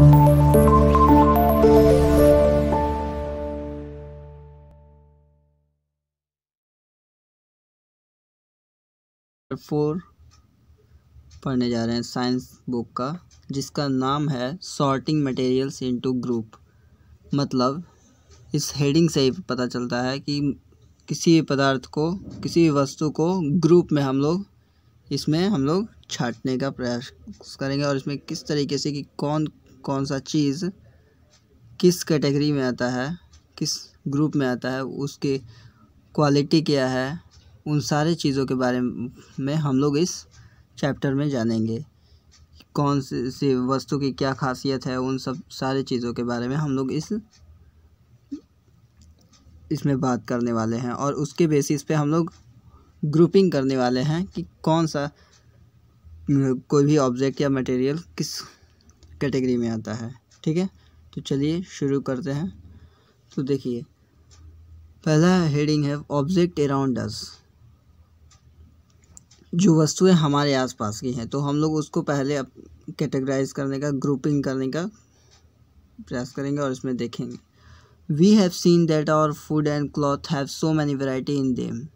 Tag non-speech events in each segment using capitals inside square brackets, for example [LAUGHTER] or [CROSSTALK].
Four पढ़ने जा रहे हैं साइंस बुक का जिसका नाम है सॉर्टिंग मटेरियल्स इनटू ग्रुप मतलब इस हेडिंग से ही पता चलता है कि किसी भी पदार्थ को किसी भी वस्तु को ग्रुप में हम लोग इसमें हम लोग छाँटने का प्रयास करेंगे और इसमें किस तरीके से कि कौन कौन सा चीज़ किस कैटेगरी में आता है किस ग्रुप में आता है उसके क्वालिटी क्या है उन सारे चीज़ों के बारे में हम लोग इस चैप्टर में जानेंगे कौन से वस्तु की क्या खासियत है उन सब सारे चीज़ों के बारे में हम लोग इस इसमें बात करने वाले हैं और उसके बेसिस पे हम लोग ग्रुपिंग करने वाले हैं कि कौन सा कोई भी ऑब्जेक्ट या मटेरियल किस कैटेगरी में आता है ठीक है तो चलिए शुरू करते हैं तो देखिए पहला हेडिंग है ऑब्जेक्ट अराउंड अस जो वस्तुएं हमारे आसपास की हैं तो हम लोग उसको पहले कैटेगराइज करने का ग्रुपिंग करने का प्रयास करेंगे और इसमें देखेंगे we have seen that our food and cloth have so many variety in them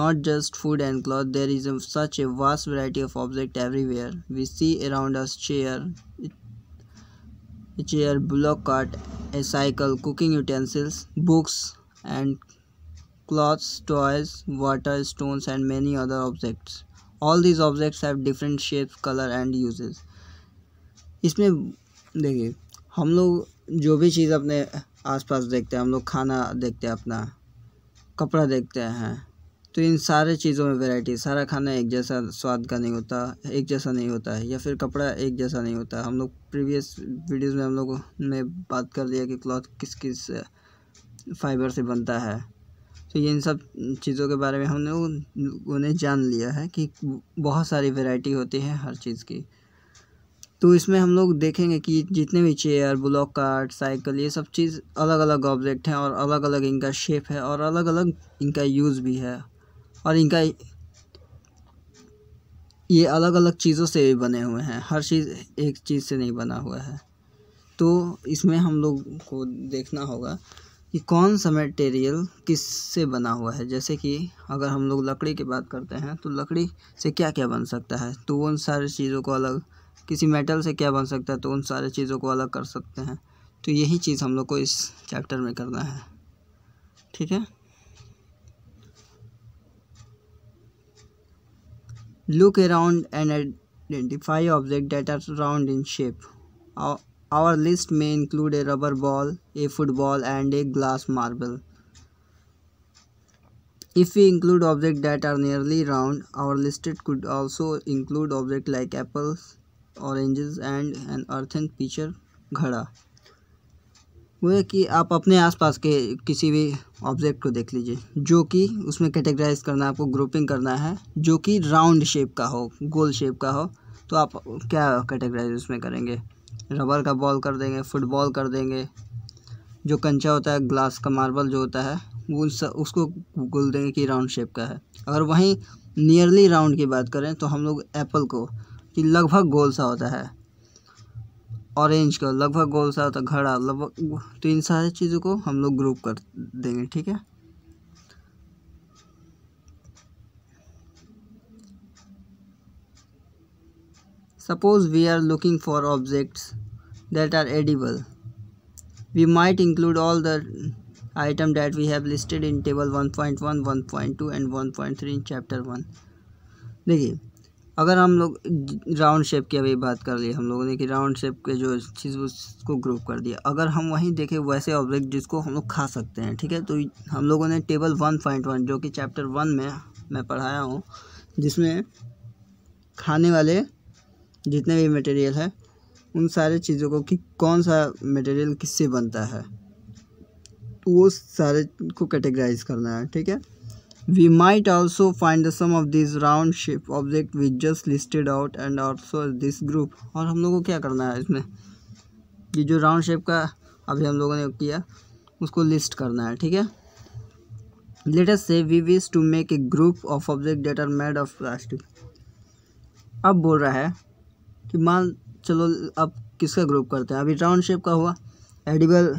not just food and cloth there is such a vast variety of object everywhere we see around us chair chair bullock cart a cycle cooking utensils books and clothes toys water stones and many other objects all these objects have different shape colour and uses इसमें देखिए हम लोग जो भी चीज़ अपने आस पास देखते हैं हम लोग खाना देखते हैं अपना कपड़ा देखते हैं तो इन सारे चीज़ों में वैरायटी सारा खाना एक जैसा स्वाद का नहीं होता एक जैसा नहीं होता है या फिर कपड़ा एक जैसा नहीं होता हम लोग प्रीवियस वीडियोस में हम लोगों ने बात कर लिया कि क्लॉथ किस किस फाइबर uh, से बनता है तो ये इन सब चीज़ों के बारे में हमने उन्हें जान लिया है कि बहुत सारी वेराइटी होती है हर चीज़ की तो इसमें हम लोग देखेंगे कि जितने भी चेयर ब्लॉक कार्ट साइकिल ये सब चीज़ अलग अलग ऑब्जेक्ट हैं और अलग अलग इनका शेप है और अलग अलग इनका यूज़ भी है और इनका ये अलग अलग चीज़ों से भी बने हुए हैं हर चीज़ एक चीज़ से नहीं बना हुआ है तो इसमें हम लोग को देखना होगा कि कौन सा मटेरियल किस से बना हुआ है जैसे कि अगर हम लोग लकड़ी की बात करते हैं तो लकड़ी से क्या क्या बन सकता है तो उन सारी चीज़ों को अलग किसी मेटल से क्या बन सकता है तो उन सारी चीज़ों को अलग कर सकते हैं तो यही चीज़ हम लोग को इस चैप्टर में करना है ठीक है Look around and identify objects that are round in shape. Our, list may include a rubber ball, a football and a glass marble. If we include objects that are nearly round, our list could also include objects like apples, oranges and an earthen pitcher, ghada. वो है कि आप अपने आसपास के किसी भी object को देख लीजिए जो कि उसमें कैटेगराइज करना है आपको ग्रुपिंग करना है जो कि राउंड शेप का हो गोल शेप का हो तो आप क्या कैटेगराइज उसमें करेंगे रबर का बॉल कर देंगे फुटबॉल कर देंगे जो कंचा होता है ग्लास का मार्बल जो होता है वो उसको गोल देंगे कि राउंड शेप का है अगर वहीं नियरली राउंड की बात करें तो हम लोग एप्पल को कि लगभग गोल सा होता है ऑरेंज का लगभग गोल सा होता घड़ा लगभग तो इन सारे चीज़ों को हम लोग ग्रुप कर देंगे ठीक है suppose we are looking for objects that are edible we might include all the item that we have listed in table one point one one point two and one point three in chapter one देखिए अगर हम लोग round shape की अभी बात कर लिए हम लोगों ने कि राउंड शेप के जो चीज़ उसको ग्रुप कर दिया अगर हम वहीं देखें वैसे ऑब्जेक्ट जिसको हम लोग खा सकते हैं ठीक है तो हम लोगों ने टेबल वन पॉइंट वन जो कि चैप्टर वन में मैं पढ़ाया हूँ जिसमें खाने वाले जितने भी मटेरियल है उन सारे चीज़ों को कि कौन सा मटेरियल किससे बनता है तो वो सारे को कैटेगराइज करना है ठीक है We might also find the sum of these round shape object we just listed out and also this group और हम लोगों को क्या करना है इसमें ये जो राउंड शेप का अभी हम लोगों ने किया उसको लिस्ट करना है ठीक है let say we wish to make a group of object that are made of plastic अब बोल रहा है कि मान चलो अब किसका ग्रुप करते हैं अभी राउंड शेप का हुआ एडिबल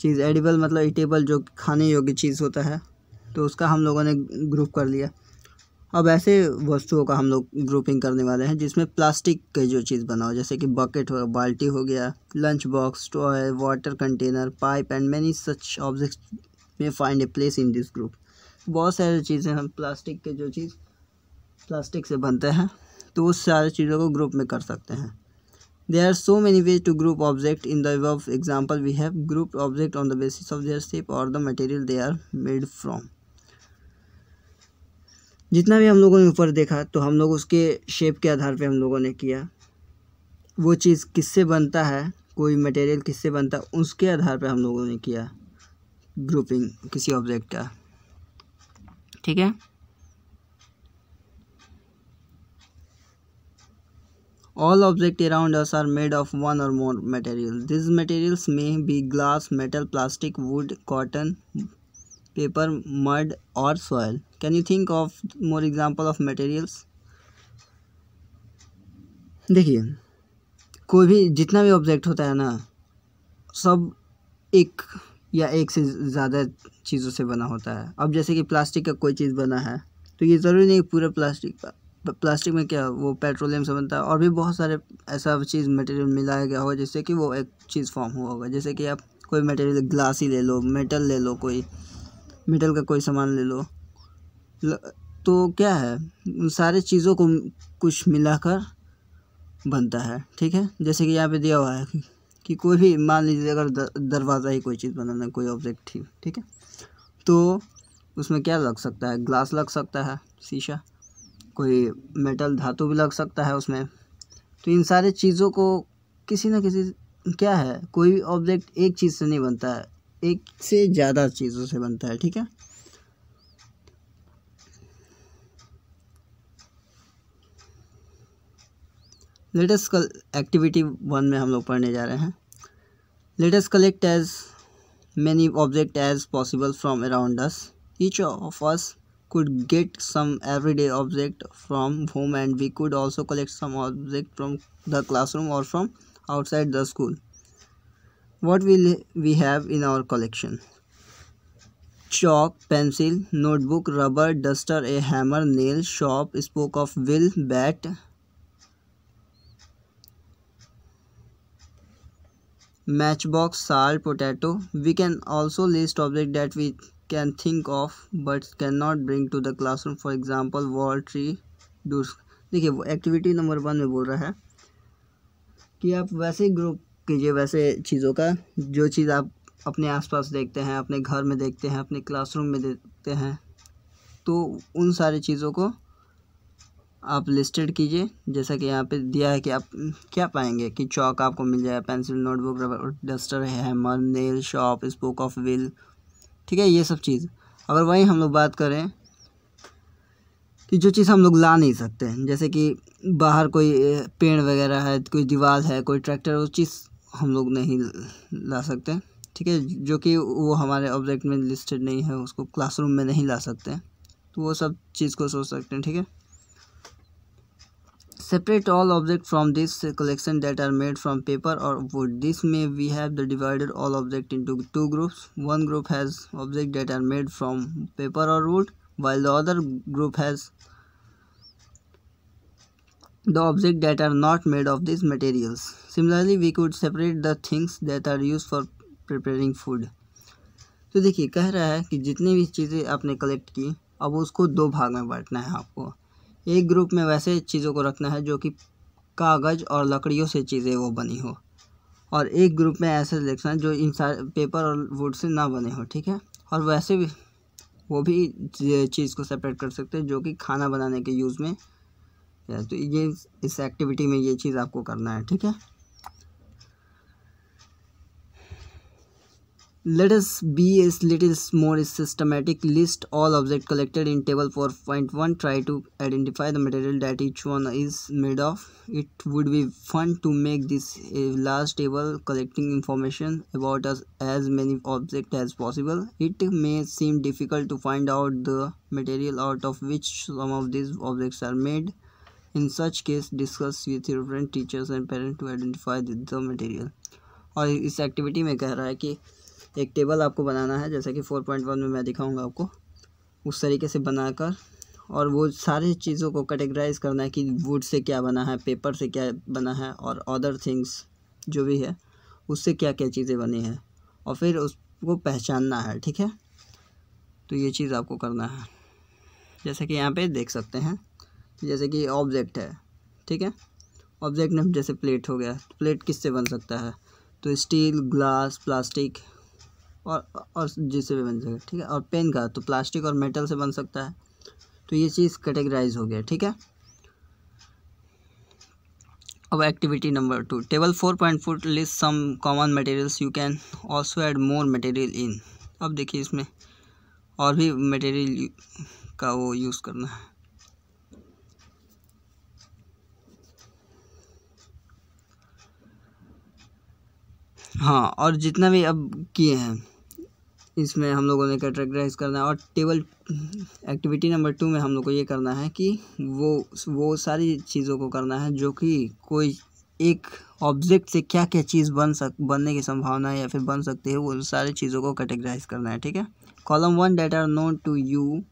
चीज़ एडिबल मतलब ईटेबल जो खाने योग्य चीज़ होता है तो उसका हम लोगों ने ग्रुप कर लिया अब ऐसे वस्तुओं का हम लोग ग्रुपिंग करने वाले हैं जिसमें प्लास्टिक के जो चीज़ बनाओ जैसे कि बकेट हो बाल्टी हो गया lunch box toy water container pipe and many such objects may find a place in this group बहुत सारी चीज़ें हम प्लास्टिक के जो चीज़ प्लास्टिक से बनते हैं तो उस सारे चीज़ों को ग्रुप में कर सकते हैं there are so many ways to group object in the example we have group object on the basis of their shape और the material they are made from जितना भी हम लोगों ने ऊपर देखा तो हम लोग उसके शेप के आधार पे हम लोगों ने किया वो चीज़ किससे बनता है कोई मटेरियल किससे बनता है उसके आधार पे हम लोगों ने किया ग्रुपिंग किसी ऑब्जेक्ट का ठीक है all object around us are made of one or more material this materials may be glass metal plastic wood cotton paper mud or soil can you think of more example of materials देखिए कोई भी जितना भी object होता है ना सब एक या एक से ज़्यादा चीज़ों से बना होता है अब जैसे कि प्लास्टिक का कोई चीज़ बना है तो ये ज़रूरी नहीं पूरा प्लास्टिक का प्लास्टिक में क्या वो पेट्रोलियम से बनता है और भी बहुत सारे ऐसा चीज़ मटेरियल मिलाया गया होगा जिससे कि वो एक चीज़ फॉर्म हुआ होगा जैसे कि आप कोई मटेरियल ग्लास ही ले लो मेटल ले लो कोई मेटल का कोई सामान ले लो तो क्या है उन सारे चीज़ों को कुछ मिलाकर बनता है ठीक है जैसे कि यहाँ पे दिया हुआ है कि कोई भी मान लीजिए अगर दरवाज़ा ही कोई चीज़ बनाना है कोई ऑब्जेक्ट ही ठीक है तो उसमें क्या लग सकता है ग्लास लग सकता है शीशा कोई मेटल धातु भी लग सकता है उसमें तो इन सारे चीज़ों को किसी न किसी क्या है कोई भी ऑब्जेक्ट एक चीज़ से नहीं बनता है एक से ज़्यादा चीज़ों से बनता है ठीक है लेटेस्ट कल एक्टिविटी वन में हम लोग पढ़ने जा रहे हैं let us collect as many object as possible from around us each of us could get some everyday object from home and we could also collect some object from the classroom or from outside the school what will we have in our collection chalk pencil notebook rubber duster a hammer nail shop spoke of will bat matchbox salt potato we can also list objects that we can think of but cannot bring to the classroom for example wall tree Do देखिए number one we one में बोल रहा है कि आप वैसे कीजिए वैसे चीज़ों का जो चीज़ आप अपने आसपास देखते हैं अपने घर में देखते हैं अपने क्लासरूम में देखते हैं तो उन सारी चीज़ों को आप लिस्टेड कीजिए जैसा कि यहाँ पे दिया है कि आप क्या पाएंगे कि चौक आपको मिल जाए pencil notebook rubber duster hammer nail shop spoke of wheel ठीक है ये सब चीज़ अगर वहीं हम लोग बात करें कि जो चीज़ हम लोग ला नहीं सकते जैसे कि बाहर कोई पेड़ वगैरह है कोई दीवार है कोई ट्रैक्टर उस चीज़ हम लोग नहीं ला सकते ठीक है जो कि वो हमारे ऑब्जेक्ट में लिस्टेड नहीं है उसको क्लासरूम में नहीं ला सकते तो वो सब चीज़ को सोच सकते हैं ठीक है separate all object from this collection that are made from paper or wood this में we have the divided all object into two groups one group has object that are made from paper or wood while the other group has the objects that are not made of these materials. Similarly, we could separate the things that are used for preparing food. तो देखिए कह रहा है कि जितनी भी चीज़ें आपने कलेक्ट की अब उसको दो भाग में बांटना है आपको एक ग्रुप में वैसे चीज़ों को रखना है जो कि कागज़ और लकड़ियों से चीज़ें वो बनी हो और एक ग्रुप में ऐसे रखना जो इन सारे पेपर और वुड से ना बने हो ठीक है और वैसे भी वो भी चीज़ को सेपरेट कर सकते हैं जो कि खाना बनाने के यूज़ में यस तो ये इस एक्टिविटी में ये चीज़ आपको करना है ठीक है let us be is little more systematic list all object collected in table four point one try to identify the material that each one is made of it would be fun to make this last table collecting information about us as many object as possible it may seem difficult to find out the material out of which some of this objects are made In such case, discuss with your friend, teachers and parents to identify the material. और इस activity में कह रहा है कि एक table आपको बनाना है जैसा कि फोर पॉइंट वन में मैं दिखाऊंगा आपको उस तरीके से बनाकर और वो सारी चीज़ों को कैटेगराइज करना है कि वुड से क्या बना है पेपर से क्या बना है और अदर थिंग्स जो भी है उससे क्या क्या चीज़ें बनी हैं और फिर उसको पहचानना है ठीक है तो ये चीज़ आपको करना है जैसा कि यहाँ पे देख सकते हैं जैसे कि ऑब्जेक्ट है ठीक है ऑब्जेक्ट नेम जैसे प्लेट हो गया प्लेट किससे बन सकता है तो स्टील ग्लास प्लास्टिक और और जिससे भी बन सके ठीक है और पेन का तो प्लास्टिक और मेटल से बन सकता है तो ये चीज़ कैटेगराइज हो गया ठीक है अब activity number two table four point four list some common materials you can also add more material in अब देखिए इसमें और भी मटेरियल का वो यूज़ करना है हाँ और जितना भी अब किए हैं इसमें हम लोगों ने कैटेगराइज करना है और टेबल एक्टिविटी नंबर टू में हम लोग को ये करना है कि वो वो सारी चीज़ों को करना है जो कि कोई एक ऑब्जेक्ट से क्या क्या चीज़ बन सक बनने की संभावना है या फिर बन सकती है वो उन सारी चीज़ों को कैटेगराइज करना है ठीक है column one that are known to you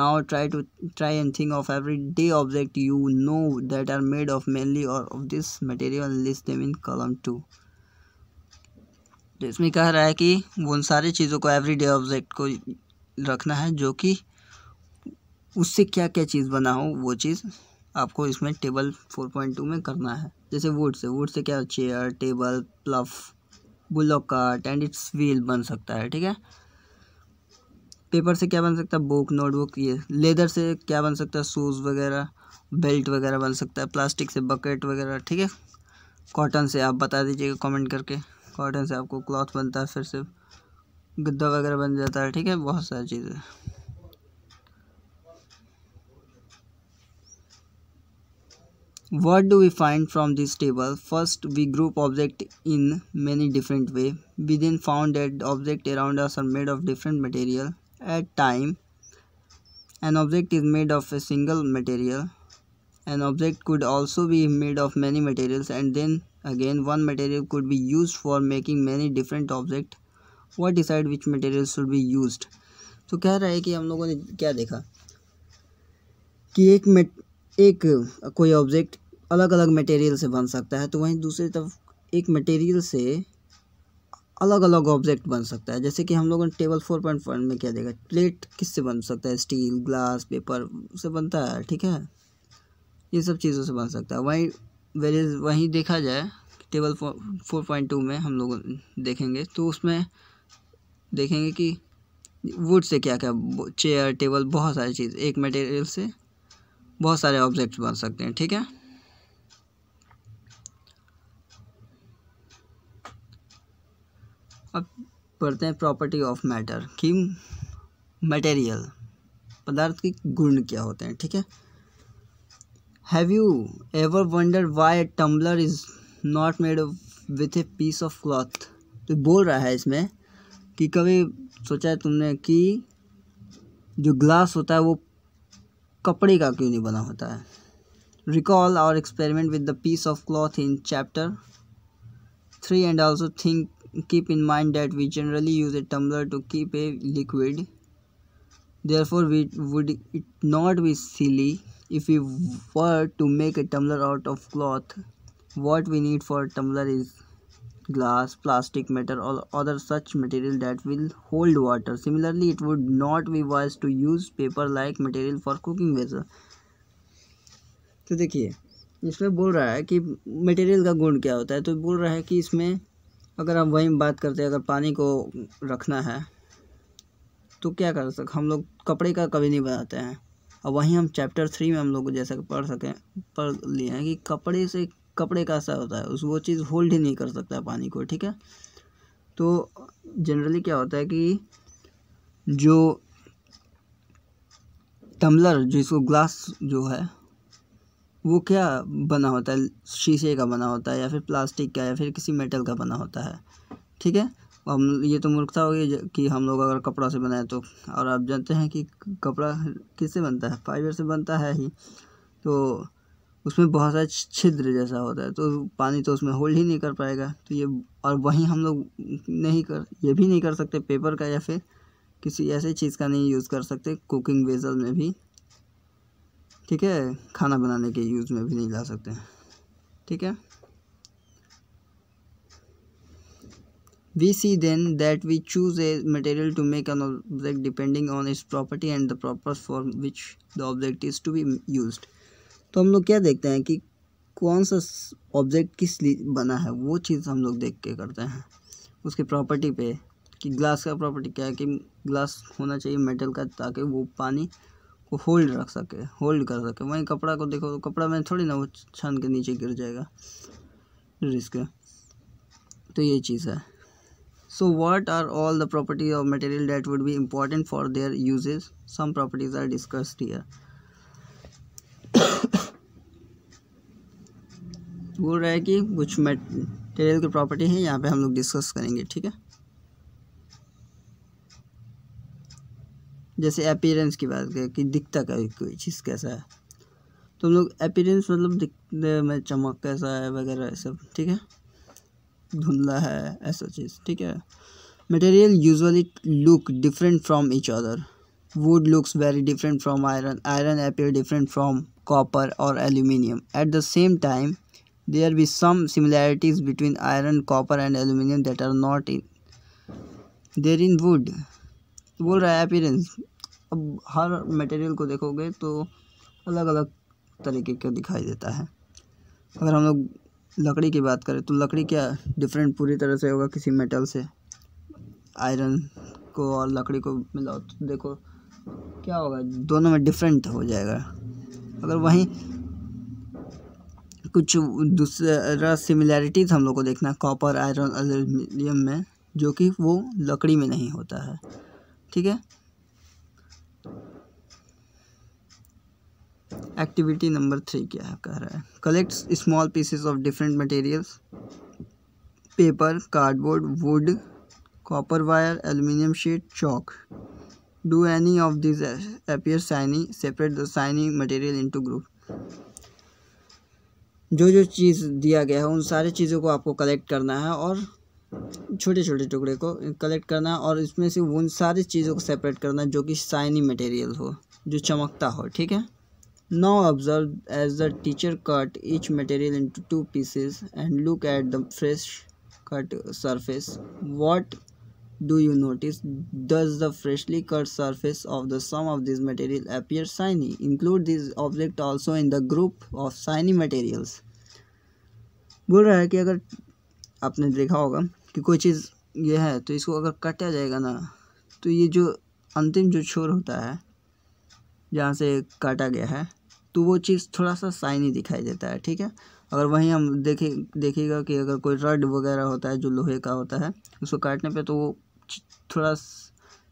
now try to try and think of everyday object you know that are made of mainly or of this material list in column two तो इसमें कह रहा है कि उन सारी चीज़ों को एवरीडे ऑब्जेक्ट को रखना है जो कि उससे क्या क्या चीज़ बना हो वो चीज़ आपको इसमें टेबल फोर पॉइंट टू में करना है जैसे वुड से वुड से क्या chair table plough bullock cart and its wheel बन सकता है ठीक है पेपर से क्या बन सकता है बुक नोटबुक ये लेदर से क्या बन सकता है शूज़ वगैरह बेल्ट वगैरह बन सकता है प्लास्टिक से बकेट वगैरह ठीक है कॉटन से आप बता दीजिएगा कमेंट करके कॉटन से आपको क्लॉथ बनता है फिर से गद्दा वगैरह बन जाता है ठीक है बहुत सारी चीज़ें what do we find from this table first we group object in many different way with in found at object around are made of different material at time an object is made of a single material an object could also be made of many materials and then Again, one material could be used for making many different object. What decide which material should be used? तो कह रहा है कि हम लोगों ने क्या देखा कि एक मेट एक कोई ऑब्जेक्ट अलग अलग मटेरियल से बन सकता है तो वहीं दूसरी तरफ एक मटेरियल से अलग अलग ऑब्जेक्ट बन सकता है जैसे कि हम लोगों ने टेबल फोर पॉइंट वन में क्या देखा प्लेट किससे बन सकता है स्टील ग्लास पेपर से बनता है ठीक है ये सब चीज़ों से बन सकता है वहीं वेरीज वहीं देखा जाए टेबल फोर पॉइंट टू में हम लोग देखेंगे तो उसमें देखेंगे कि वुड से क्या क्या चेयर टेबल बहुत सारी चीज़ एक मटेरियल से बहुत सारे ऑब्जेक्ट्स बन सकते हैं ठीक है अब पढ़ते हैं प्रॉपर्टी ऑफ मैटर कि मटेरियल पदार्थ के गुण क्या होते हैं ठीक है have you ever wonder why tumbler is not made with a piece of cloth तो बोल रहा है इसमें कि कभी सोचा है तुमने कि जो ग्लास होता है वो कपड़े का क्यों नहीं बना होता है recall our experiment with the piece of cloth in chapter three and also think keep in mind that we generally use a tumbler to keep a liquid therefore we would it not be silly if we were to make a tumbler out of cloth what we need for a tumbler is glass plastic metal or other such material that will hold water similarly it would not be wise to use paper like material for cooking vessel तो देखिए इसमें बोल रहा है कि material का गुण क्या होता है तो बोल रहा है कि इसमें अगर हम वहीं बात करते हैं अगर पानी को रखना है तो क्या कर सकते हम लोग कपड़े का कभी नहीं बनाते हैं और वहीं हम चैप्टर थ्री में हम लोग जैसा पढ़ सकें पढ़ लिए हैं कि कपड़े से कपड़े का असर होता है उस वो चीज़ होल्ड ही नहीं कर सकता है पानी को ठीक है तो जनरली क्या होता है कि जो टम्बलर जिसको ग्लास जो है वो क्या बना होता है शीशे का बना होता है या फिर प्लास्टिक का या फिर किसी मेटल का बना होता है ठीक है हम ये तो मूर्खता होगी कि हम लोग अगर कपड़ा से बनाए तो और आप जानते हैं कि कपड़ा किससे बनता है फाइबर से बनता है ही तो उसमें बहुत सारे छिद्र जैसा होता है तो पानी तो उसमें होल्ड ही नहीं कर पाएगा तो ये और वहीं हम लोग नहीं कर ये भी नहीं कर सकते पेपर का या फिर किसी ऐसे चीज़ का नहीं यूज़ कर सकते कुकिंग वेजल में भी ठीक है खाना बनाने के यूज़ में भी नहीं ला सकते ठीक है We see then that we choose a material to make an object depending on its property and the purpose for which the object is to be used. तो हम लोग क्या देखते हैं कि कौन सा ऑब्जेक्ट किस लिए बना है वो चीज़ हम लोग देख के करते हैं उसके प्रॉपर्टी पे कि ग्लास का प्रॉपर्टी क्या है कि ग्लास होना चाहिए मेटल का ताकि वो पानी को होल्ड रख सके होल्ड कर सके वहीं कपड़ा को देखो तो कपड़ा में थोड़ी ना वो छान के नीचे गिर जाएगा रिस्क तो ये चीज़ है so what are all the property of material that would be important for their uses some properties are discussed here बोल रहा है कि कुछ मटेरियल की प्रॉपर्टी है यहाँ पे हम लोग डिस्कस करेंगे ठीक है जैसे अपीयरेंस की बात करें कि दिखता का कोई चीज़ कैसा है तो हम लोग अपीयरेंस मतलब दिख में चमक कैसा है वगैरह सब ठीक है धुंधला है ऐसा चीज़ ठीक है material usually look different from each other wood looks very different from iron iron appear different from copper or aluminium at the same time there be some similarities between iron copper and aluminium that are not in there in wood बोल रहा है appearance अब हर material को देखोगे तो अलग अलग तरीके का दिखाई देता है अगर हम लोग लकड़ी की बात करें तो लकड़ी क्या डिफरेंट पूरी तरह से होगा किसी मेटल से आयरन को और लकड़ी को मिलाओ तो देखो क्या होगा दोनों में डिफरेंट हो जाएगा अगर वहीं कुछ दूसरा सिमिलैरिटीज़ हम लोग को देखना है कॉपर आयरन एल्यूमिनियम में जो कि वो लकड़ी में नहीं होता है ठीक है एक्टिविटी नंबर थ्री क्या कह रहा है collect small pieces of different materials paper cardboard wood copper wire aluminium sheet chalk do any of this appear shiny separate the shiny material into group जो जो चीज़ दिया गया है उन सारे चीज़ों को आपको कलेक्ट करना है और छोटे छोटे टुकड़े को कलेक्ट करना है और इसमें से उन सारी चीज़ों को सेपरेट करना है जो कि साइनी मटेरियल हो जो चमकता हो ठीक है Now observe as the teacher cut each material into two pieces and look at the fresh cut surface. What do you notice? Does the freshly cut surface of the sum of these material appear shiny? Include this object also in the group of shiny materials. बोल रहा है कि अगर आपने देखा होगा कि कोई चीज़ ये है तो इसको अगर कटा जाएगा ना तो ये जो अंतिम जो छोर होता है जहाँ से काटा गया है तो वो चीज़ थोड़ा सा साइनी दिखाई देता है ठीक है अगर वहीं हम देखे देखेगा कि अगर कोई रड वगैरह होता है जो लोहे का होता है उसको काटने पे तो वो थोड़ा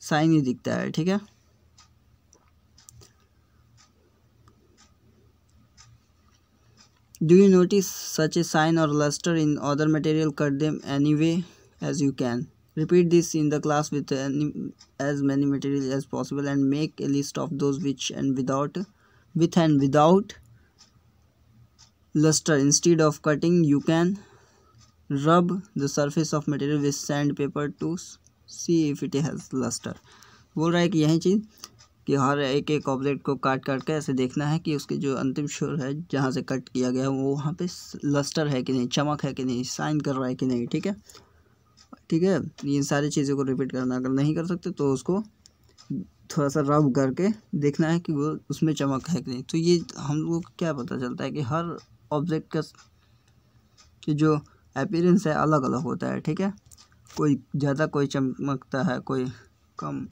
साइनी दिखता है ठीक है do you notice such a shine or lustre in other material cut them any way as you can repeat this in the class with any as many material as possible and make a list of those which and without with and without luster instead of cutting you can rub the surface of material with sandpaper to see if it has luster बोल रहा है कि यही चीज़ कि हर एक एक object को काट काट के ऐसे देखना है कि उसके जो अंतिम शोर है जहाँ से कट किया गया वो वहाँ पे लस्टर है कि नहीं चमक है कि नहीं साइन कर रहा है कि नहीं ठीक है ठीक है इन सारी चीज़ों को रिपीट करना अगर नहीं कर सकते तो उसको थोड़ा सा रब करके देखना है कि वो उसमें चमक है कि नहीं तो ये हम लोग को क्या पता चलता है कि हर ऑब्जेक्ट का कि जो अपीरेंस है अलग अलग होता है ठीक है कोई ज़्यादा कोई चमकता है कोई कम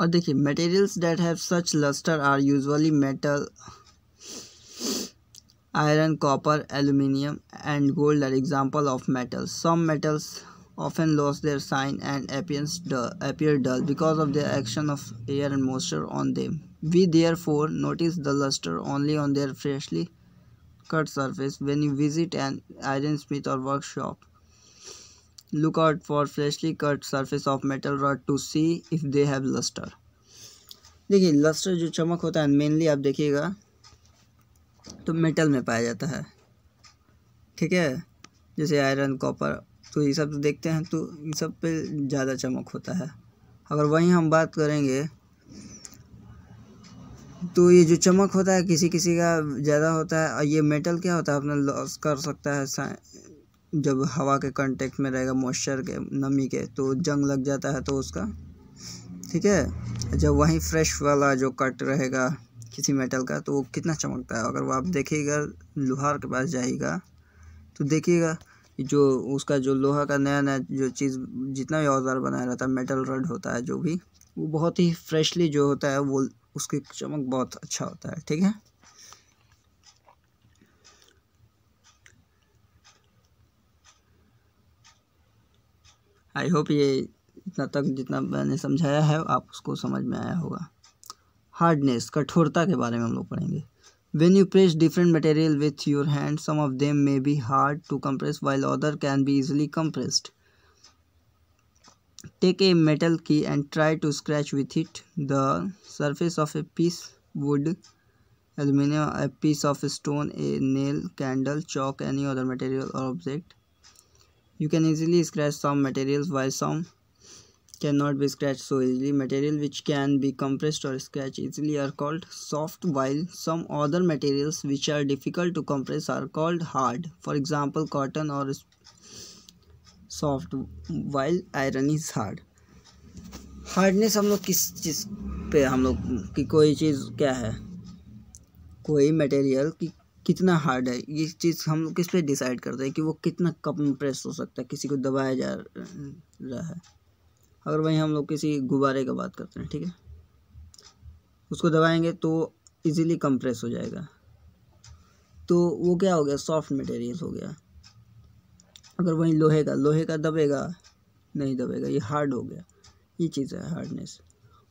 और देखिए materials that have such lustre are usually metal Iron, copper, aluminium and gold are example of metals. Some metals often lose their shine and appearance dull, appear dull because of the action of air and moisture on them. We therefore notice the luster only on their freshly cut surface when you visit an iron smith or workshop. Look out for freshly cut surface of metal rod to see if they have luster. देखिए lustre जो चमक होता है mainly आप देखिएगा तो metal में पाया जाता है ठीक है जैसे आयरन कॉपर तो ये सब देखते हैं तो इन सब पे ज़्यादा चमक होता है अगर वहीं हम बात करेंगे तो ये जो चमक होता है किसी किसी का ज़्यादा होता है और ये मेटल क्या होता है अपना लॉस कर सकता है जब हवा के कांटेक्ट में रहेगा मॉइस्चर के नमी के तो जंग लग जाता है तो उसका ठीक है जब वहीं फ्रेश वाला जो कट रहेगा किसी मेटल का तो वो कितना चमकता है अगर वो आप देखिएगा लोहार के पास जाइएगा तो देखिएगा जो उसका जो लोहा का नया नया जो चीज़ जितना भी औजार बनाया रहता है मेटल रड होता है जो भी वो बहुत ही फ्रेशली जो होता है वो उसकी चमक बहुत अच्छा होता है ठीक है आई होप ये इतना तक जितना मैंने समझाया है आप उसको समझ में आया होगा हार्डनेस कठोरता के बारे में हम लोग पढ़ेंगे when you press different material with your hand some of them may be hard to compress while other can be easily compressed take a metal key and try to scratch with it the surface of a piece wood aluminium a piece of stone a nail candle chalk any other material और object you can easily scratch some material why some can not be scratch so easily material which can be compressed और scratch easily are called soft while some other materials which are difficult to compress are called hard for example cotton और soft while iron is hard hardness हम लोग किस चीज़ पे हम लोग की कोई चीज़ क्या है कोई मटेरियल की कितना हार्ड है ये चीज़ हम लोग किस पे डिसाइड करते हैं कि वो कितना कम हो सकता है किसी को दबाया जा रहा है अगर वहीं हम लोग किसी गुब्बारे का बात करते हैं ठीक है उसको दबाएंगे तो इजीली कंप्रेस हो जाएगा तो वो क्या हो गया सॉफ्ट मटेरियल हो गया अगर वहीं लोहे का लोहे का दबेगा नहीं दबेगा ये हार्ड हो गया ये चीज़ है हार्डनेस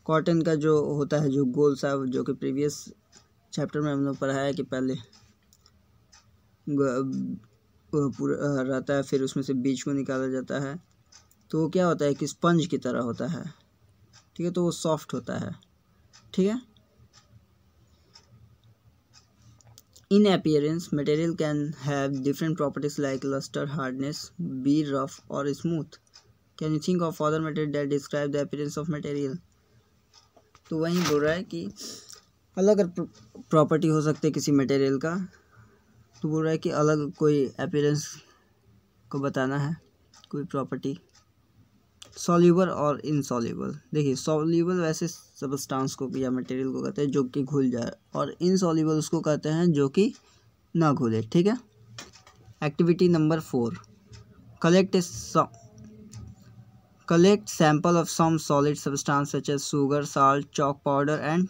कॉटन का जो होता है जो गोल सा जो कि प्रीवियस चैप्टर में हम लोग पढ़ाया कि पहले पूरा रहता है फिर उसमें से बीज को निकाला जाता है तो वो क्या होता है कि स्पंज की तरह होता है ठीक है तो वो सॉफ्ट होता है ठीक है in appearance material can have different properties like lustre hardness be rough और smooth can you think of other material that describe the appearance of material तो वहीं बोल रहा है कि अलग अलग प्रॉपर्टी हो सकते है किसी मटेरियल का तो बोल रहा है कि अलग कोई अपियरेंस को बताना है कोई प्रॉपर्टी सॉल्यूबल और इनसॉल्यूबल देखिए सॉल्यूबल वैसे सबस्टांस को या मटेरियल को कहते हैं जो कि घुल जाए और इनसॉल्यूबल उसको कहते हैं जो कि ना घुले ठीक है activity number four collect sample of some solid substance such as sugar salt chalk powder and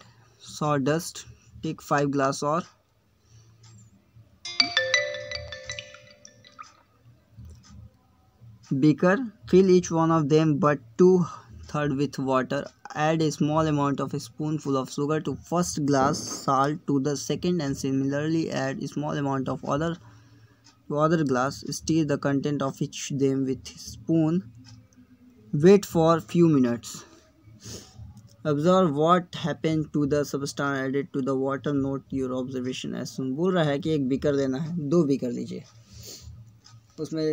saw dust take five glass और beaker fill each one of them but two third with water add a small amount of a spoonful of sugar to first glass salt to the second and similarly add a small amount of other to other glass stir the content of each them with spoon wait for few minutes observe what happen to the substance added to the water note your observation as सुन बोल रहा है कि एक beaker देना है दो beaker लीजिए उसमें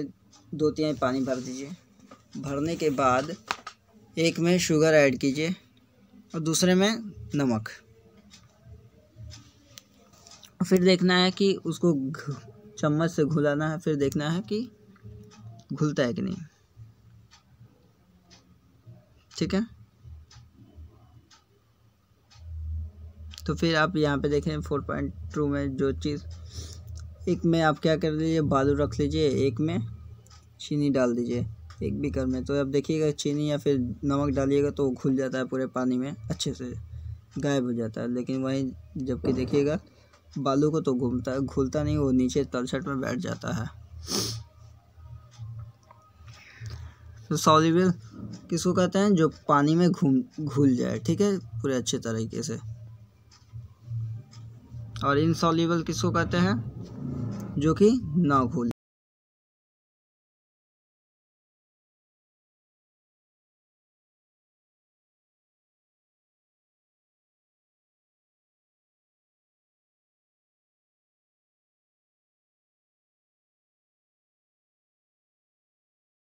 दो तिहाई पानी भर दीजिए भरने के बाद एक में शुगर ऐड कीजिए और दूसरे में नमक फिर देखना है कि उसको चम्मच से घुलाना है फिर देखना है कि घुलता है कि नहीं ठीक है तो फिर आप यहाँ पे देखें फोर पॉइंट टू में जो चीज़ एक में आप क्या कर लीजिए बालू रख लीजिए एक में चीनी डाल दीजिए एक बीकर में तो अब देखिएगा चीनी या फिर नमक डालिएगा तो घुल जाता है पूरे पानी में अच्छे से गायब हो जाता है लेकिन वहीं जबकि देखिएगा बालू को तो घूमता घुलता नहीं वो नीचे तलछट में बैठ जाता है तो सॉलिबल किसको कहते हैं जो पानी में घूम घुल जाए ठीक है पूरे अच्छे तरीके से और इनसॉल्यूबल किसको कहते हैं जो कि ना घुल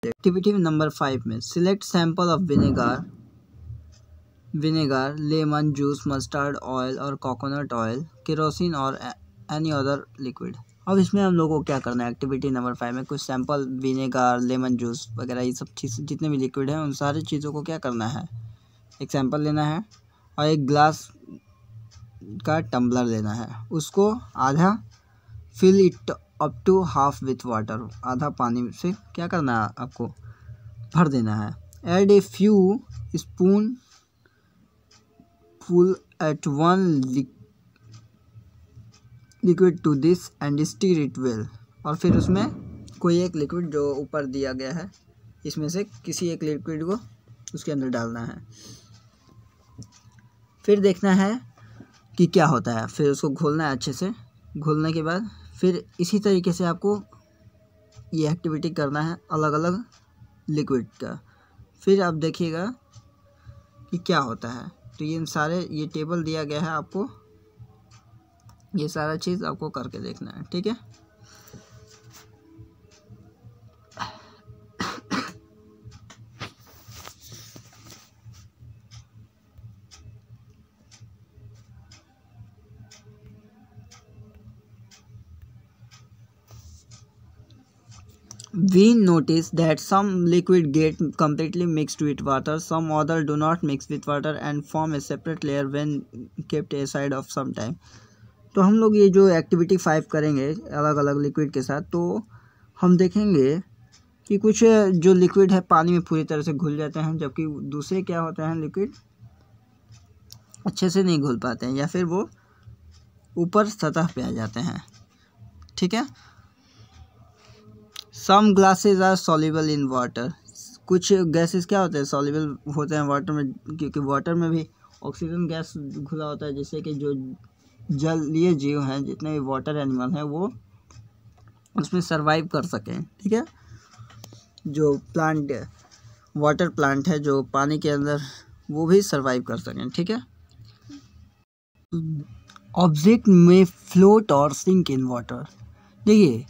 एक्टिविटी नंबर फाइव में select sample of vinegar vinegar lemon juice mustard oil और कोकोनट ऑयल केरोसिन और एनी अदर लिक्विड अब इसमें हम लोगों को क्या करना है एक्टिविटी नंबर फाइव में कुछ सैंपल विनेगार लेमन जूस वगैरह ये सब चीज़ जितने भी लिक्विड हैं उन सारी चीज़ों को क्या करना है एक सैंपल लेना है और एक ग्लास का टम्बलर लेना है उसको आधा fill it up to half with water आधा पानी से क्या करना है आपको भर देना है add a few spoon full at one liquid to this and stir it well और फिर उसमें कोई एक लिक्विड जो ऊपर दिया गया है इसमें से किसी एक लिक्विड को उसके अंदर डालना है फिर देखना है कि क्या होता है फिर उसको घोलना है अच्छे से घोलने के बाद फिर इसी तरीके से आपको ये एक्टिविटी करना है अलग अलग लिक्विड का फिर आप देखिएगा कि क्या होता है तो ये सारे ये टेबल दिया गया है आपको ये सारा चीज़ आपको करके देखना है ठीक है we notice that some liquid get completely mixed with water some other do not mix with water and form a separate layer when kept aside of some time तो हम लोग ये जो एक्टिविटी फाइव करेंगे अलग अलग लिक्विड के साथ तो हम देखेंगे कि कुछ जो लिक्विड है पानी में पूरी तरह से घुल जाते हैं जबकि दूसरे क्या होते हैं लिक्विड अच्छे से नहीं घुल पाते हैं या फिर वो ऊपर सतह पे आ जाते हैं ठीक है some glasses are soluble in water कुछ गैसेस क्या होते हैं सॉल्यूबल होते हैं वाटर में क्योंकि वाटर में भी ऑक्सीजन गैस घुला होता है जिससे कि जो जलीय जीव हैं जितने भी वाटर एनिमल हैं वो उसमें सर्वाइव कर सकें ठीक है जो प्लांट वाटर प्लांट है जो पानी के अंदर वो भी सर्वाइव कर सकें ठीक है ऑब्जेक्ट में फ्लोट और सिंक इन वाटर देखिए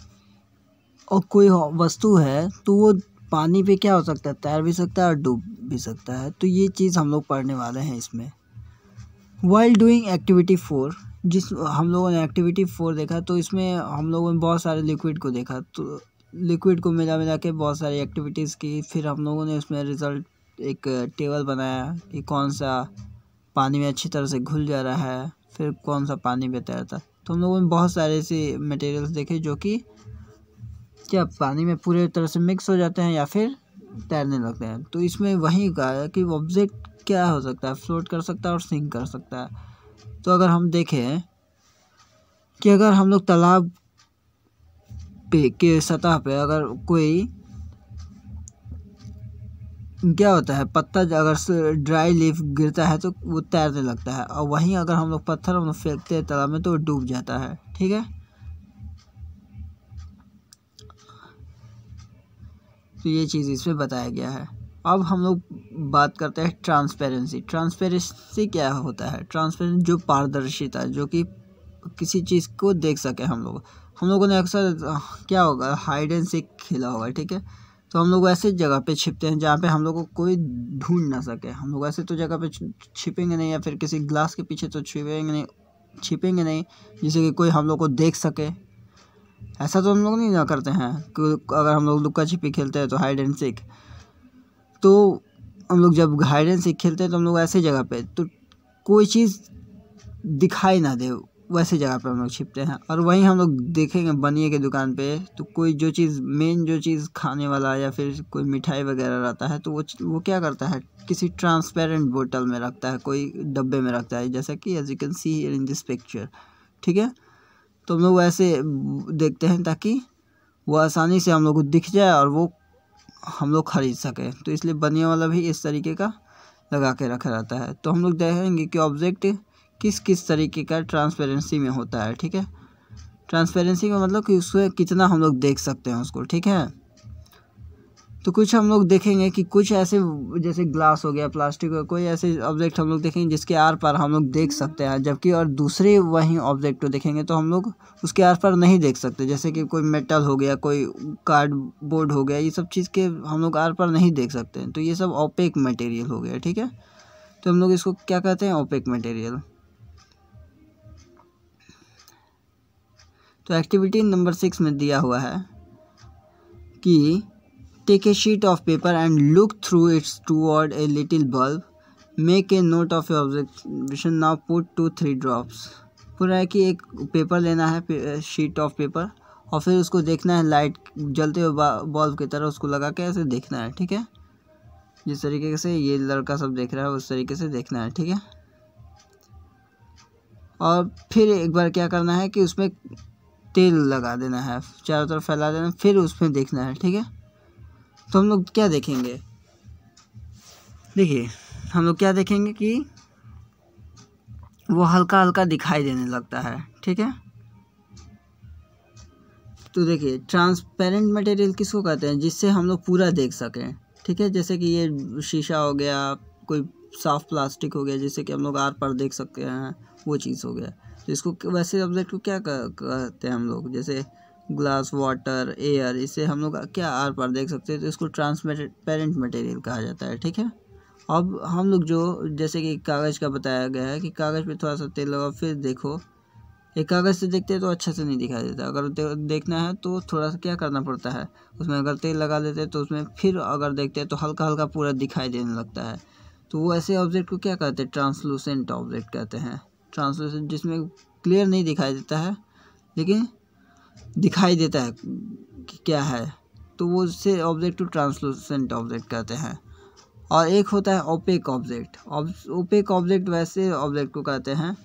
और कोई वस्तु है तो वो पानी पे क्या हो सकता है तैर भी सकता है और डूब भी सकता है तो ये चीज़ हम लोग पढ़ने वाले हैं इसमें वाइल डूइंग एक्टिविटी फोर जिस हम लोगों ने एक्टिविटी फोर देखा तो इसमें हम लोगों ने बहुत सारे लिक्विड को देखा तो लिक्विड को मिला मिला के बहुत सारी एक्टिविटीज़ की फिर हम लोगों ने उसमें रिज़ल्ट एक टेबल बनाया कि कौन सा पानी में अच्छी तरह से घुल जा रहा है फिर कौन सा पानी में तैरता तो हम लोगों ने बहुत सारे ऐसे मटेरियल्स देखे जो कि क्या पानी में पूरे तरह से मिक्स हो जाते हैं या फिर तैरने लगते हैं तो इसमें वही कहा है कि ऑब्जेक्ट क्या हो सकता है फ्लोट कर सकता है और सिंक कर सकता है तो अगर हम देखें कि अगर हम लोग तालाब पे के सतह पे अगर कोई क्या होता है पत्ता अगर ड्राई लीफ गिरता है तो वो तैरने लगता है और वहीं अगर हम लोग पत्थर हम लोग फेंकते हैं तालाब में तो वो डूब जाता है ठीक है तो ये चीज़ इसमें बताया गया है अब हम लोग बात करते हैं ट्रांसपेरेंसी ट्रांसपेरेंसी क्या होता है ट्रांसपेरेंसी जो पारदर्शिता जो कि किसी चीज़ को देख सके हम लोग हम लोगों ने अक्सर क्या होगा हाइड एंड सीख खेला होगा ठीक है तो हम लोग ऐसे जगह पे छिपते हैं जहाँ पे हम लोग को कोई ढूंढ ना सके हम लोग ऐसे तो जगह पे छिपेंगे नहीं या फिर किसी ग्लास के पीछे तो छिपेंगे नहीं छिपेंगे नहीं जिससे कि कोई हम लोग को देख सके ऐसा तो हम लोग नहीं ना करते हैं कि अगर हम लोग लुक्का छिपी खेलते हैं तो हाइड एंड सीख तो हम लोग जब हाइड एंड सीख खेलते हैं तो हम लोग ऐसे जगह पे तो कोई चीज़ दिखाई ना दे वैसे जगह पे हम लोग छिपते हैं और वहीं हम लोग देखेंगे बनिए के दुकान पे तो कोई जो चीज़ मेन जो चीज़ खाने वाला या फिर कोई मिठाई वगैरह रहता है तो वो वो क्या करता है किसी ट्रांसपेरेंट बोतल में रखता है कोई डब्बे में रखता है जैसा कि as you can see in this picture ठीक है तो हम लोग ऐसे देखते हैं ताकि वो आसानी से हम लोग को दिख जाए और वो हम लोग ख़रीद सकें तो इसलिए बनिया वाला भी इस तरीके का लगा के रखा जाता है तो हम लोग देखेंगे कि ऑब्जेक्ट किस किस तरीके का ट्रांसपेरेंसी में होता है ठीक है ट्रांसपेरेंसी का मतलब कि उसको कितना हम लोग देख सकते हैं उसको ठीक है तो कुछ हम लोग देखेंगे कि कुछ ऐसे जैसे ग्लास हो गया प्लास्टिक हो कोई ऐसे ऑब्जेक्ट हम लोग देखेंगे जिसके आर पार हम लोग देख सकते हैं जबकि और दूसरे वहीं ऑब्जेक्ट को देखेंगे तो हम लोग उसके आर पार नहीं देख सकते जैसे कि कोई मेटल हो गया कोई कार्डबोर्ड हो गया ये सब चीज़ के हम लोग आर पार नहीं देख सकते तो ये सब ओपेक मटेरियल हो गया ठीक है तो हम लोग इसको क्या कहते हैं ओपेक मटेरियल तो एक्टिविटी नंबर सिक्स में दिया हुआ है कि take a sheet of paper and look through its toward a little bulb make a note of observation. Now put two three drops पूरा है कि एक पेपर लेना है शीट ऑफ पेपर और फिर उसको देखना है लाइट जलते हुए बल्ब की तरह उसको लगा के ऐसे देखना है ठीक है जिस तरीके से ये लड़का सब देख रहा है उस तरीके से देखना है ठीक है और फिर एक बार क्या करना है कि उसमें तेल लगा देना है चारों तरफ फैला देना फिर उसमें देखना है ठीक है तो हम लोग क्या देखेंगे देखिए हम लोग क्या देखेंगे कि वो हल्का हल्का दिखाई देने लगता है ठीक है तो देखिए ट्रांसपेरेंट मटेरियल किसको कहते हैं जिससे हम लोग पूरा देख सकें ठीक है जैसे कि ये शीशा हो गया कोई साफ प्लास्टिक हो गया जिससे कि हम लोग आर पर देख सकते हैं वो चीज़ हो गया तो इसको वैसे ऑब्जेक्ट को क्या कहते हैं हम लोग जैसे ग्लास वाटर एयर इसे हम लोग क्या आर पार देख सकते हैं तो इसको ट्रांसपेरेंट मटेरियल कहा जाता है ठीक है अब हम लोग जो जैसे कि कागज़ का बताया गया है कि कागज़ पे थोड़ा सा तेल लगाओ फिर देखो एक कागज़ से देखते हैं तो अच्छा से नहीं दिखाई देता अगर देखना है तो थोड़ा सा क्या करना पड़ता है उसमें अगर तेल लगा देते हैं तो उसमें फिर अगर देखते हैं तो हल्का हल्का पूरा दिखाई देने लगता है तो वो ऐसे ऑब्जेक्ट को क्या कहते हैं ट्रांसलूसेंट ऑब्जेक्ट कहते हैं ट्रांसलूसेंट जिसमें क्लियर नहीं दिखाई देता है लेकिन दिखाई देता है कि क्या है तो वो उसे ऑब्जेक्ट टू ट्रांसलूसेंट ऑब्जेक्ट कहते हैं और एक होता है ओपेक ऑब्जेक्ट ओपेक ऑब्जेक्ट वैसे ऑब्जेक्ट को कहते हैं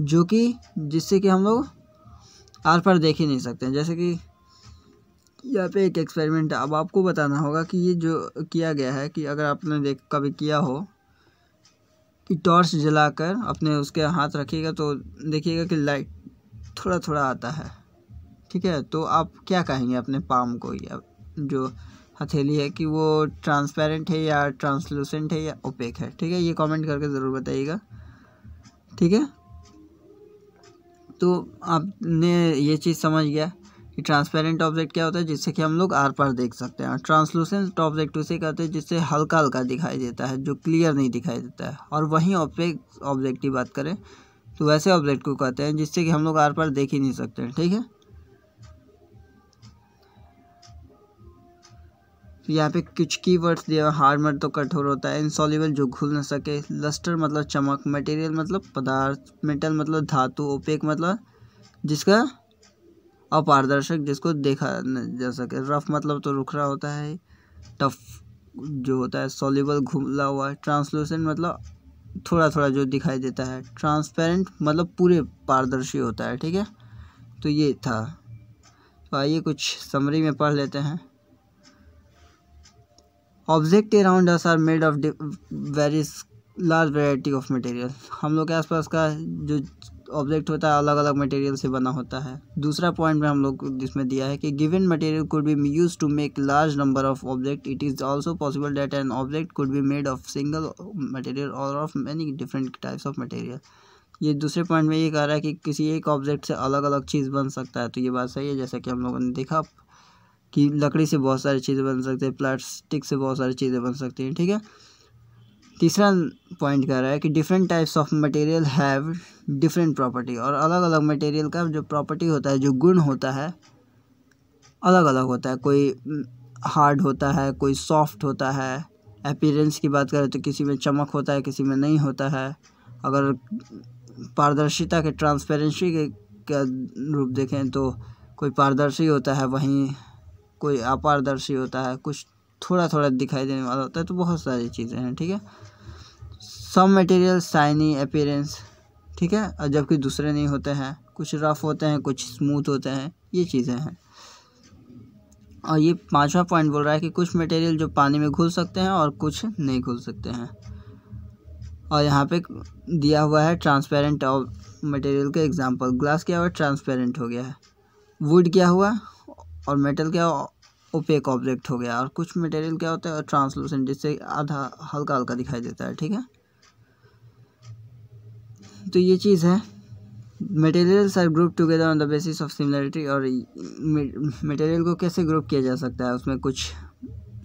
जो कि जिससे कि हम लोग आर पार देख ही नहीं सकते हैं जैसे कि यहाँ पे एक एक्सपेरिमेंट अब आपको बताना होगा कि ये जो किया गया है कि अगर आपने देख कभी किया हो कि टॉर्च जलाकर अपने उसके हाथ रखिएगा तो देखिएगा कि लाइट थोड़ा थोड़ा आता है ठीक है तो आप क्या कहेंगे अपने पाम को या जो हथेली है कि वो ट्रांसपेरेंट है या ट्रांसलूसेंट है या ओपेक है ठीक है ये कमेंट करके ज़रूर बताइएगा ठीक है तो आपने ये चीज़ समझ गया कि ट्रांसपेरेंट ऑब्जेक्ट क्या होता है जिससे कि हम लोग आर पार देख सकते हैं ट्रांसलूसेंट ऑब्जेक्ट उसे कहते हैं जिससे हल्का हल्का दिखाई देता है जो क्लियर नहीं दिखाई देता है और वहीं ओपेक ऑब्जेक्ट की बात करें तो वैसे ऑब्जेक्ट को कहते हैं जिससे कि हम लोग आर पार देख ही नहीं सकते हैं ठीक है तो यहाँ पे कुछ की वर्ड्स दिया हार्ड मत तो कठोर होता है इंसॉलिबल जो घुल न सके लस्टर मतलब चमक मटेरियल मतलब पदार्थ मेटल मतलब धातु ओपेक मतलब जिसका अपारदर्शक जिसको देखा न जा सके रफ मतलब तो रुखरा होता है टफ जो होता है सॉलिबल घुला हुआ है ट्रांसलूसेंट मतलब थोड़ा थोड़ा जो दिखाई देता है ट्रांसपेरेंट मतलब पूरे पारदर्शी होता है ठीक है तो ये था तो आइए कुछ समरी में पढ़ लेते हैं object around us are made of very large variety of material हम लोग के आसपास का जो ऑब्जेक्ट होता है अलग अलग मटेरियल से बना होता है दूसरा पॉइंट में हम लोग जिसमें दिया है कि given material could be use to make large number of object it is also possible that an object could be made of single material और of many different types of material ये दूसरे पॉइंट में ये कह रहा है कि किसी एक ऑब्जेक्ट से अलग अलग चीज़ बन सकता है तो ये बात सही है जैसा कि हम लोगों ने देखा कि लकड़ी से बहुत सारी चीज़ें बन सकती है प्लास्टिक से बहुत सारी चीज़ें बन सकती हैं ठीक है तीसरा पॉइंट कह रहा है कि different types of material have different property और अलग अलग मटेरियल का जो प्रॉपर्टी होता है जो गुण होता है अलग अलग होता है कोई हार्ड होता है कोई सॉफ्ट होता है अपीरेंस की बात करें तो किसी में चमक होता है किसी में नहीं होता है अगर पारदर्शिता के ट्रांसपेरेंसी के रूप देखें तो कोई पारदर्शी होता है वहीं कोई अपारदर्शी होता है कुछ थोड़ा थोड़ा दिखाई देने वाला होता है तो बहुत सारी चीज़ें हैं ठीक है सम मटेरियल शाइनी अपेरेंस ठीक है और जबकि दूसरे नहीं होते हैं कुछ रफ होते हैं कुछ स्मूथ होते हैं ये चीज़ें हैं और ये पांचवा पॉइंट बोल रहा है कि कुछ मटेरियल जो पानी में घुल सकते हैं और कुछ नहीं घुल सकते हैं और यहाँ पे दिया हुआ है ट्रांसपेरेंट और मटेरियल का एग्जांपल ग्लास क्या हुआ ट्रांसपेरेंट हो गया है वुड क्या हुआ और मेटल क्या ओपेक ऑब्जेक्ट हो गया और कुछ मटेरियल क्या होता है ट्रांसलूसेंट जिससे आधा हल्का हल्का दिखाई देता है ठीक है तो ये चीज़ है materials are group together on the basis of similarity और मटेरियल को कैसे ग्रुप किया जा सकता है उसमें कुछ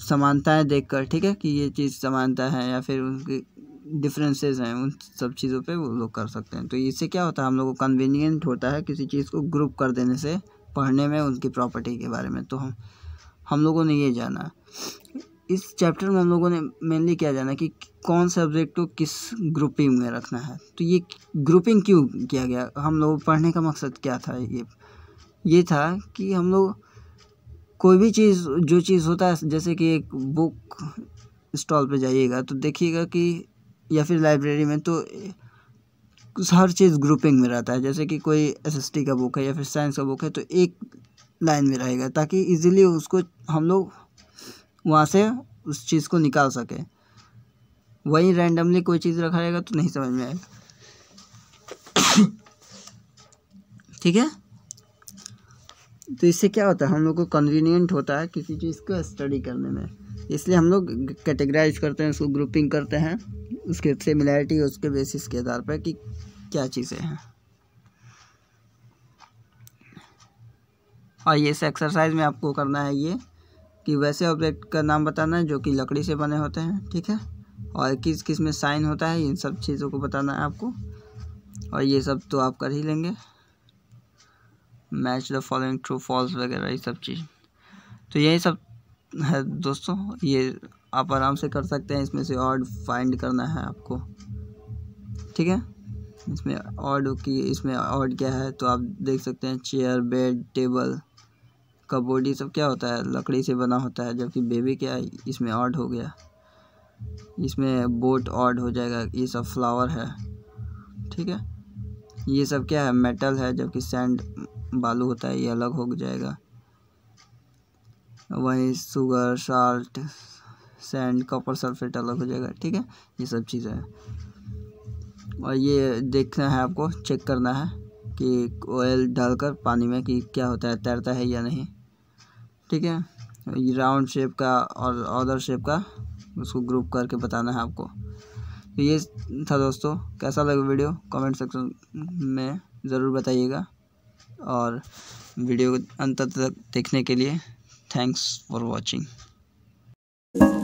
समानताएं देखकर ठीक है कि ये चीज़ समानता है या फिर उनकी डिफरेंसेस हैं उन सब चीज़ों पे वो लोग कर सकते हैं तो इससे क्या होता है हम लोग को कन्वीनियंट होता है किसी चीज़ को ग्रुप कर देने से पढ़ने में उनकी प्रॉपर्टी के बारे में तो हम हम लोगों ने ये जाना इस चैप्टर में हम लोगों ने मेनली क्या जाना कि कौन सब्जेक्ट को किस ग्रुपिंग में रखना है तो ये ग्रुपिंग क्यों किया गया हम लोग पढ़ने का मकसद क्या था ये ये था कि हम लोग कोई भी चीज़ जो चीज़ होता है जैसे कि एक बुक स्टॉल पे जाइएगा तो देखिएगा कि या फिर लाइब्रेरी में तो हर चीज़ ग्रुपिंग में रहता है जैसे कि कोई एस का बुक है या फिर साइंस का बुक है तो एक लाइन में रहेगा ताकि इजीली उसको हम लोग वहाँ से उस चीज़ को निकाल सके वहीं रैंडमली कोई चीज़ रखा जाएगा तो नहीं समझ में आएगा [COUGHS] ठीक है तो इससे क्या होता है हम लोग को कन्वीनियंट होता है किसी चीज़ को स्टडी करने में इसलिए हम लोग कैटेगराइज करते हैं उसको ग्रुपिंग करते हैं उसके सिमिलैरिटी उसके बेसिस के आधार पर कि क्या चीज़ें हैं और ये इस एक्सरसाइज में आपको करना है ये कि वैसे ऑब्जेक्ट का नाम बताना है जो कि लकड़ी से बने होते हैं ठीक है और किस किस में साइन होता है इन सब चीज़ों को बताना है आपको और ये सब तो आप कर ही लेंगे match the following true false वगैरह ये सब चीज़ तो यही सब है दोस्तों ये आप आराम से कर सकते हैं इसमें से ऑड फाइंड करना है आपको ठीक है इसमें ऑड की इसमें ऑड क्या है तो आप देख सकते हैं चेयर बेड टेबल कबोर्ड ये सब क्या होता है लकड़ी से बना होता है जबकि बेबी क्या है इसमें ऑड हो गया इसमें बोट ऑड हो जाएगा ये सब फ्लावर है ठीक है ये सब क्या है मेटल है जबकि सैंड बालू होता है ये अलग हो जाएगा वहीं sugar salt sand copper sulphate अलग हो जाएगा ठीक है ये सब चीज़ें हैं और ये देखना है आपको चेक करना है कि ऑयल डालकर पानी में कि क्या होता है तैरता है या नहीं ठीक है ये राउंड शेप का और अदर शेप का उसको ग्रुप करके बताना है आपको तो ये था दोस्तों कैसा लगा वीडियो कमेंट सेक्शन में ज़रूर बताइएगा और वीडियो अंत तक देखने के लिए थैंक्स फॉर वॉचिंग